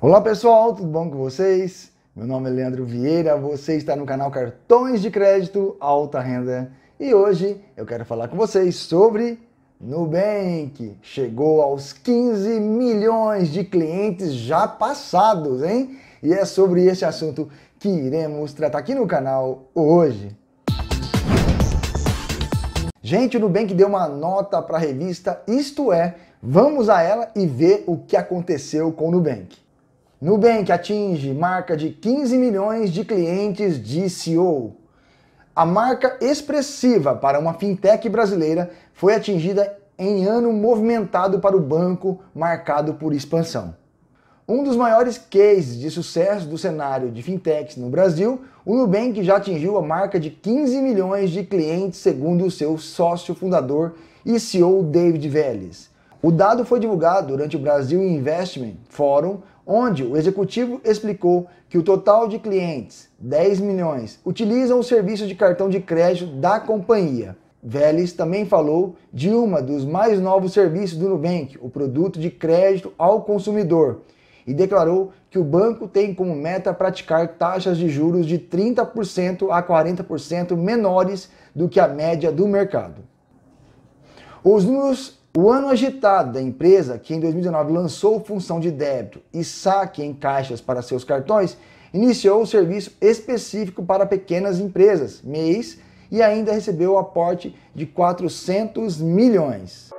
Olá pessoal, tudo bom com vocês? Meu nome é Leandro Vieira, você está no canal Cartões de Crédito Alta Renda e hoje eu quero falar com vocês sobre Nubank. Chegou aos 15 milhões de clientes já passados, hein? E é sobre esse assunto que iremos tratar aqui no canal hoje. Gente, o Nubank deu uma nota para a revista Isto É. Vamos a ela e ver o que aconteceu com o Nubank. Nubank atinge marca de 15 milhões de clientes de CEO. A marca expressiva para uma fintech brasileira foi atingida em ano movimentado para o banco, marcado por expansão. Um dos maiores cases de sucesso do cenário de fintechs no Brasil, o Nubank já atingiu a marca de 15 milhões de clientes, segundo o seu sócio fundador e CEO David Vélez. O dado foi divulgado durante o Brasil Investment Forum, onde o executivo explicou que o total de clientes, 10 milhões, utilizam o serviço de cartão de crédito da companhia. Vélez também falou de uma dos mais novos serviços do Nubank, o produto de crédito ao consumidor, e declarou que o banco tem como meta praticar taxas de juros de 30% a 40% menores do que a média do mercado. Os números o ano agitado da empresa, que em 2019 lançou função de débito e saque em caixas para seus cartões, iniciou um serviço específico para pequenas empresas, mês, e ainda recebeu o aporte de 400 milhões.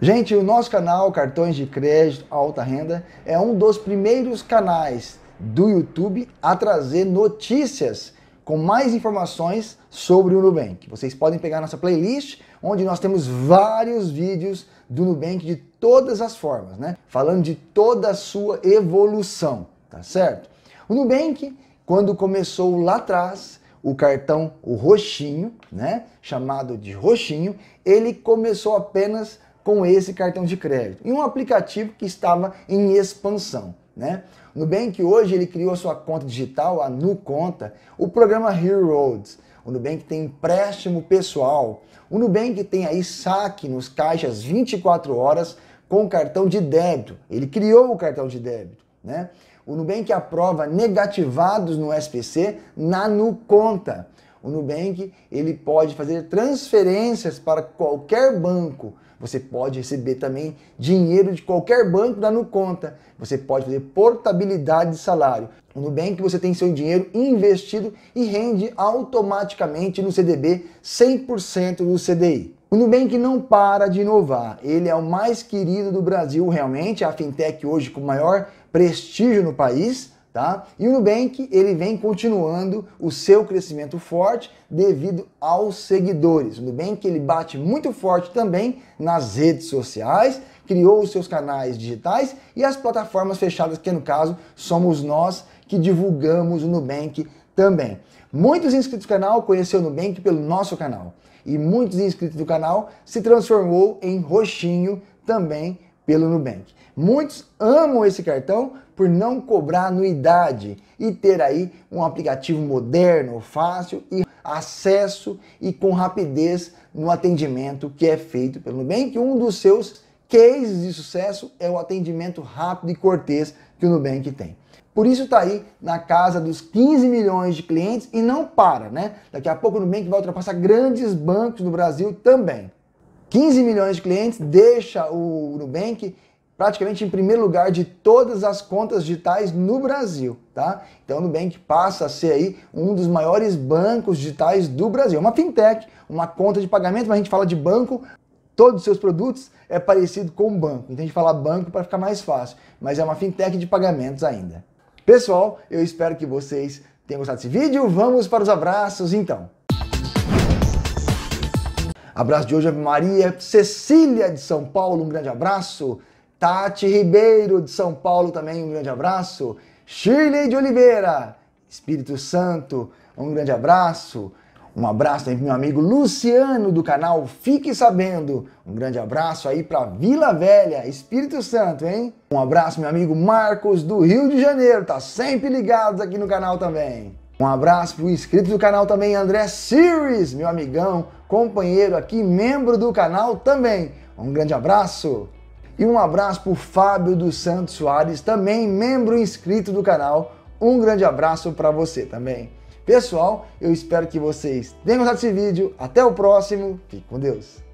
Gente, o nosso canal Cartões de Crédito Alta Renda é um dos primeiros canais do YouTube a trazer notícias com mais informações sobre o Nubank. Vocês podem pegar nossa playlist, onde nós temos vários vídeos do Nubank de todas as formas, né? Falando de toda a sua evolução, tá certo? O Nubank, quando começou lá atrás, o cartão, o roxinho, né? Chamado de roxinho, ele começou apenas com esse cartão de crédito, e um aplicativo que estava em expansão. Né? O Nubank hoje ele criou sua conta digital, a Nu Conta, o programa Heroes. O Nubank tem empréstimo pessoal. O Nubank tem aí saque nos caixas 24 horas com cartão de débito. Ele criou o cartão de débito, né? O Nubank aprova negativados no SPC na Nu Conta, O Nubank ele pode fazer transferências para qualquer banco você pode receber também dinheiro de qualquer banco dando conta. Você pode fazer portabilidade de salário. No Nubank você tem seu dinheiro investido e rende automaticamente no CDB 100% do CDI. O Nubank não para de inovar. Ele é o mais querido do Brasil realmente, a fintech hoje com maior prestígio no país. Tá? E o Nubank ele vem continuando o seu crescimento forte devido aos seguidores. O Nubank ele bate muito forte também nas redes sociais, criou os seus canais digitais e as plataformas fechadas, que no caso somos nós que divulgamos o Nubank também. Muitos inscritos do canal conheceram o Nubank pelo nosso canal e muitos inscritos do canal se transformou em roxinho também pelo Nubank. Muitos amam esse cartão por não cobrar anuidade e ter aí um aplicativo moderno, fácil e acesso e com rapidez no atendimento que é feito pelo Nubank. Um dos seus cases de sucesso é o atendimento rápido e cortês que o Nubank tem. Por isso está aí na casa dos 15 milhões de clientes e não para, né? Daqui a pouco o Nubank vai ultrapassar grandes bancos no Brasil também. 15 milhões de clientes, deixa o Nubank praticamente em primeiro lugar de todas as contas digitais no Brasil, tá? Então o Nubank passa a ser aí um dos maiores bancos digitais do Brasil. É uma fintech, uma conta de pagamento, mas a gente fala de banco, todos os seus produtos é parecido com um banco. Então a gente fala banco para ficar mais fácil, mas é uma fintech de pagamentos ainda. Pessoal, eu espero que vocês tenham gostado desse vídeo. Vamos para os abraços então. Abraço de hoje, Ave Maria. Cecília de São Paulo, um grande abraço. Tati Ribeiro de São Paulo também, um grande abraço. Shirley de Oliveira, Espírito Santo, um grande abraço. Um abraço também pro meu amigo Luciano do canal Fique Sabendo. Um grande abraço aí para Vila Velha, Espírito Santo, hein? Um abraço meu amigo Marcos do Rio de Janeiro, tá sempre ligado aqui no canal também. Um abraço para o inscrito do canal também, André Series, meu amigão, companheiro aqui, membro do canal também. Um grande abraço. E um abraço para o Fábio dos Santos Soares, também membro inscrito do canal. Um grande abraço para você também. Pessoal, eu espero que vocês tenham gostado desse vídeo. Até o próximo. Fique com Deus.